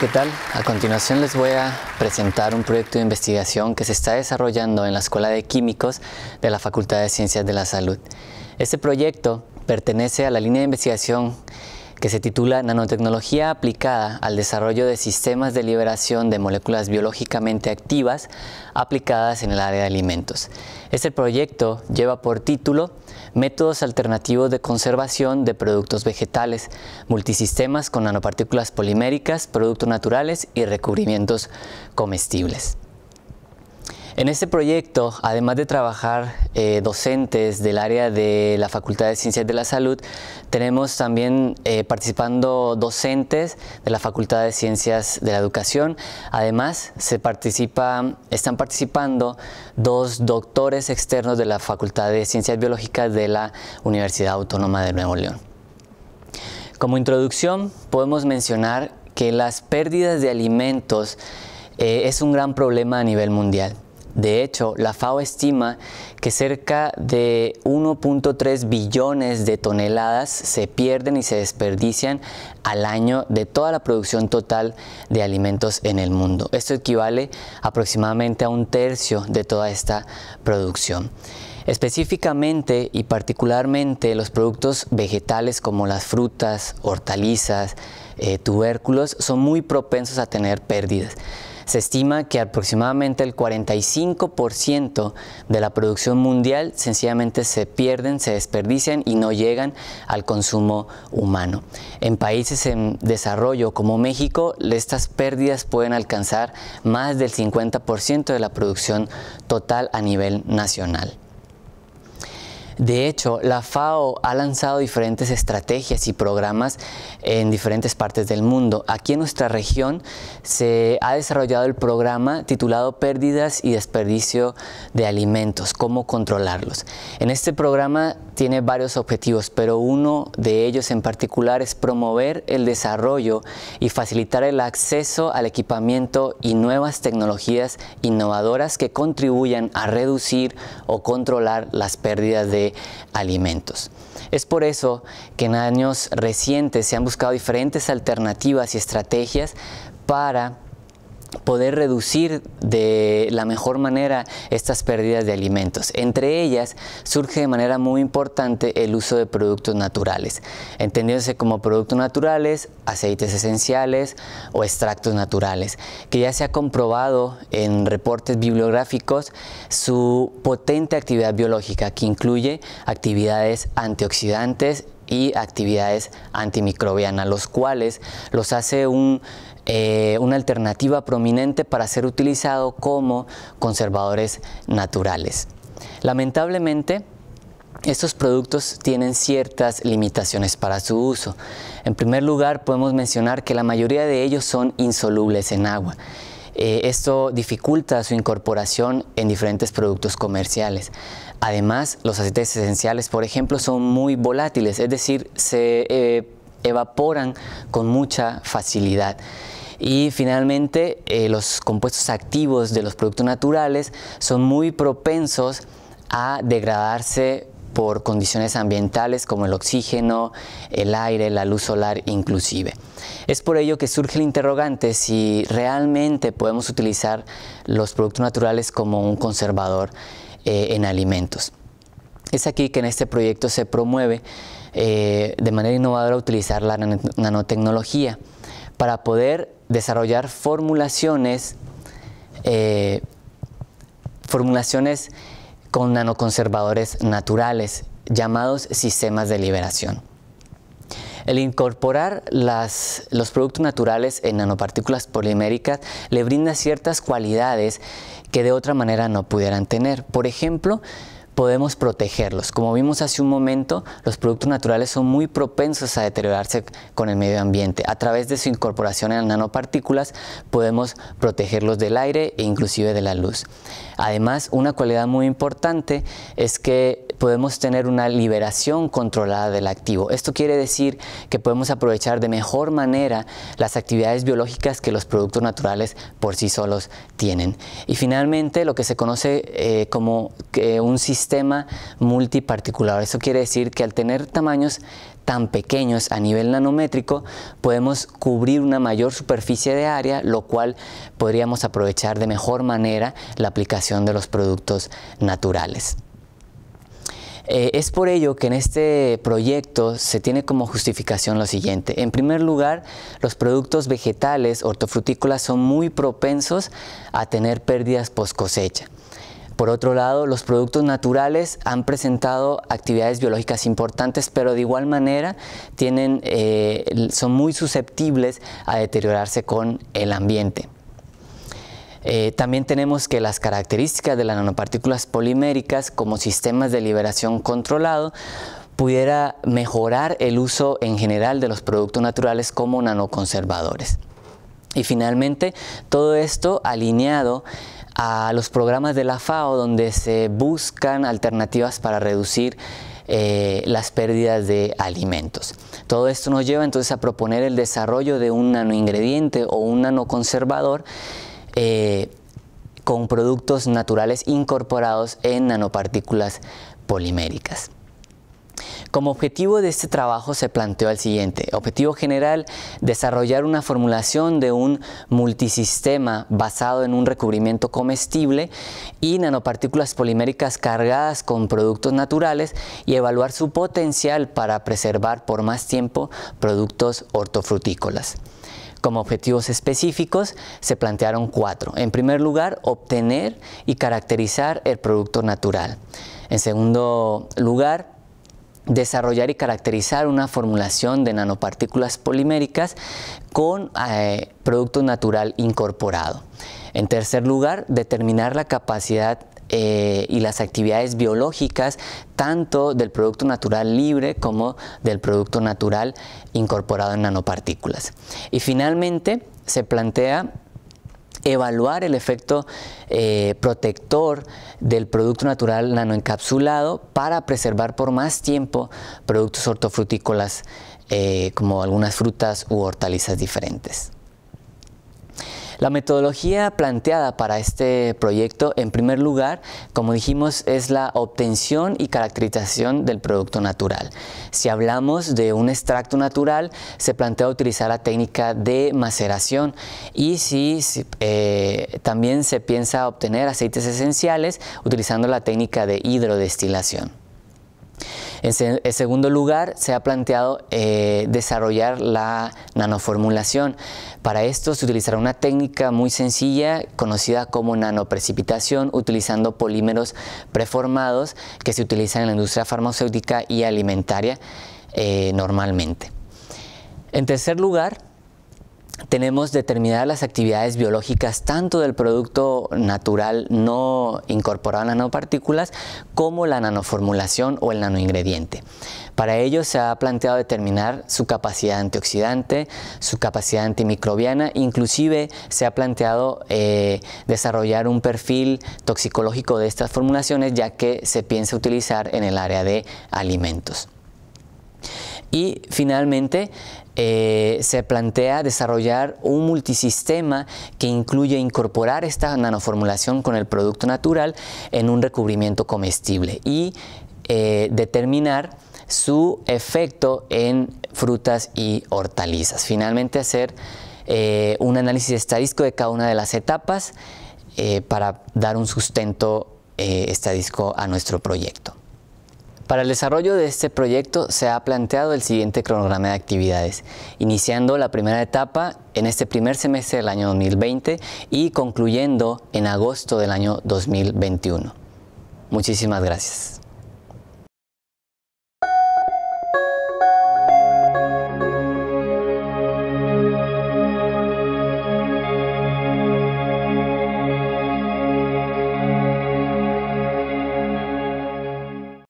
¿qué tal? A continuación les voy a presentar un proyecto de investigación que se está desarrollando en la Escuela de Químicos de la Facultad de Ciencias de la Salud. Este proyecto pertenece a la línea de investigación que se titula Nanotecnología aplicada al desarrollo de sistemas de liberación de moléculas biológicamente activas aplicadas en el área de alimentos. Este proyecto lleva por título métodos alternativos de conservación de productos vegetales, multisistemas con nanopartículas poliméricas, productos naturales y recubrimientos comestibles. En este proyecto, además de trabajar eh, docentes del área de la Facultad de Ciencias de la Salud, tenemos también eh, participando docentes de la Facultad de Ciencias de la Educación. Además, se participa, están participando dos doctores externos de la Facultad de Ciencias Biológicas de la Universidad Autónoma de Nuevo León. Como introducción, podemos mencionar que las pérdidas de alimentos eh, es un gran problema a nivel mundial. De hecho, la FAO estima que cerca de 1.3 billones de toneladas se pierden y se desperdician al año de toda la producción total de alimentos en el mundo. Esto equivale aproximadamente a un tercio de toda esta producción. Específicamente y particularmente los productos vegetales como las frutas, hortalizas, eh, tubérculos son muy propensos a tener pérdidas. Se estima que aproximadamente el 45% de la producción mundial sencillamente se pierden, se desperdician y no llegan al consumo humano. En países en desarrollo como México, estas pérdidas pueden alcanzar más del 50% de la producción total a nivel nacional. De hecho, la FAO ha lanzado diferentes estrategias y programas en diferentes partes del mundo. Aquí en nuestra región se ha desarrollado el programa titulado Pérdidas y desperdicio de alimentos, cómo controlarlos. En este programa tiene varios objetivos, pero uno de ellos en particular es promover el desarrollo y facilitar el acceso al equipamiento y nuevas tecnologías innovadoras que contribuyan a reducir o controlar las pérdidas de alimentos. Es por eso que en años recientes se han buscado diferentes alternativas y estrategias para poder reducir de la mejor manera estas pérdidas de alimentos. Entre ellas surge de manera muy importante el uso de productos naturales, entendiéndose como productos naturales, aceites esenciales o extractos naturales, que ya se ha comprobado en reportes bibliográficos su potente actividad biológica que incluye actividades antioxidantes y actividades antimicrobianas, los cuales los hace un eh, una alternativa prominente para ser utilizado como conservadores naturales. Lamentablemente, estos productos tienen ciertas limitaciones para su uso. En primer lugar, podemos mencionar que la mayoría de ellos son insolubles en agua. Eh, esto dificulta su incorporación en diferentes productos comerciales. Además, los aceites esenciales, por ejemplo, son muy volátiles, es decir, se eh, evaporan con mucha facilidad. Y finalmente, eh, los compuestos activos de los productos naturales son muy propensos a degradarse por condiciones ambientales como el oxígeno, el aire, la luz solar inclusive. Es por ello que surge el interrogante si realmente podemos utilizar los productos naturales como un conservador eh, en alimentos. Es aquí que en este proyecto se promueve eh, de manera innovadora utilizar la nanotecnología para poder desarrollar formulaciones, eh, formulaciones con nanoconservadores naturales llamados sistemas de liberación. El incorporar los productos naturales en nanopartículas poliméricas le brinda ciertas cualidades que de otra manera no pudieran tener. Por ejemplo, podemos protegerlos. Como vimos hace un momento, los productos naturales son muy propensos a deteriorarse con el medio ambiente. A través de su incorporación en nanopartículas podemos protegerlos del aire e inclusive de la luz. Además, una cualidad muy importante es que podemos tener una liberación controlada del activo. Esto quiere decir que podemos aprovechar de mejor manera las actividades biológicas que los productos naturales por sí solos tienen. Y finalmente lo que se conoce eh, como un sistema multiparticular. Eso quiere decir que al tener tamaños tan pequeños a nivel nanométrico, podemos cubrir una mayor superficie de área, lo cual podríamos aprovechar de mejor manera la aplicación de los productos naturales. Eh, es por ello que en este proyecto se tiene como justificación lo siguiente. En primer lugar, los productos vegetales hortofrutícolas son muy propensos a tener pérdidas post cosecha. Por otro lado, los productos naturales han presentado actividades biológicas importantes, pero de igual manera eh, son muy susceptibles a deteriorarse con el ambiente. Eh, también tenemos que las características de las nanopartículas poliméricas como sistemas de liberación controlado pudiera mejorar el uso en general de los productos naturales como nanoconservadores. Y finalmente, todo esto alineado a los programas de la FAO donde se buscan alternativas para reducir eh, las pérdidas de alimentos. Todo esto nos lleva entonces a proponer el desarrollo de un nanoingrediente o un nanoconservador eh, con productos naturales incorporados en nanopartículas poliméricas. Como objetivo de este trabajo se planteó el siguiente. Objetivo general, desarrollar una formulación de un multisistema basado en un recubrimiento comestible y nanopartículas poliméricas cargadas con productos naturales y evaluar su potencial para preservar por más tiempo productos ortofrutícolas. Como objetivos específicos se plantearon cuatro. En primer lugar, obtener y caracterizar el producto natural. En segundo lugar, desarrollar y caracterizar una formulación de nanopartículas poliméricas con eh, producto natural incorporado. En tercer lugar, determinar la capacidad eh, y las actividades biológicas tanto del producto natural libre como del producto natural incorporado en nanopartículas. Y finalmente se plantea evaluar el efecto eh, protector del producto natural nanoencapsulado para preservar por más tiempo productos hortofrutícolas eh, como algunas frutas u hortalizas diferentes. La metodología planteada para este proyecto, en primer lugar, como dijimos, es la obtención y caracterización del producto natural. Si hablamos de un extracto natural, se plantea utilizar la técnica de maceración y si, eh, también se piensa obtener aceites esenciales utilizando la técnica de hidrodestilación. En, segundo lugar, se ha planteado eh, desarrollar la nanoformulación. Para esto se utilizará una técnica muy sencilla conocida como nanoprecipitación utilizando polímeros preformados que se utilizan en la industria farmacéutica y alimentaria eh, normalmente. En tercer lugar, tenemos determinadas las actividades biológicas tanto del producto natural no incorporado a nanopartículas como la nanoformulación o el nanoingrediente. Para ello se ha planteado determinar su capacidad antioxidante, su capacidad antimicrobiana, inclusive se ha planteado eh, desarrollar un perfil toxicológico de estas formulaciones ya que se piensa utilizar en el área de alimentos. Y finalmente, eh, se plantea desarrollar un multisistema que incluye incorporar esta nanoformulación con el producto natural en un recubrimiento comestible y eh, determinar su efecto en frutas y hortalizas. Finalmente hacer eh, un análisis estadístico de cada una de las etapas para dar un sustento estadístico a nuestro proyecto. Para el desarrollo de este proyecto se ha planteado el siguiente cronograma de actividades, iniciando la primera etapa en este primer semestre del año 2020 y concluyendo en agosto del año 2021. Muchísimas gracias.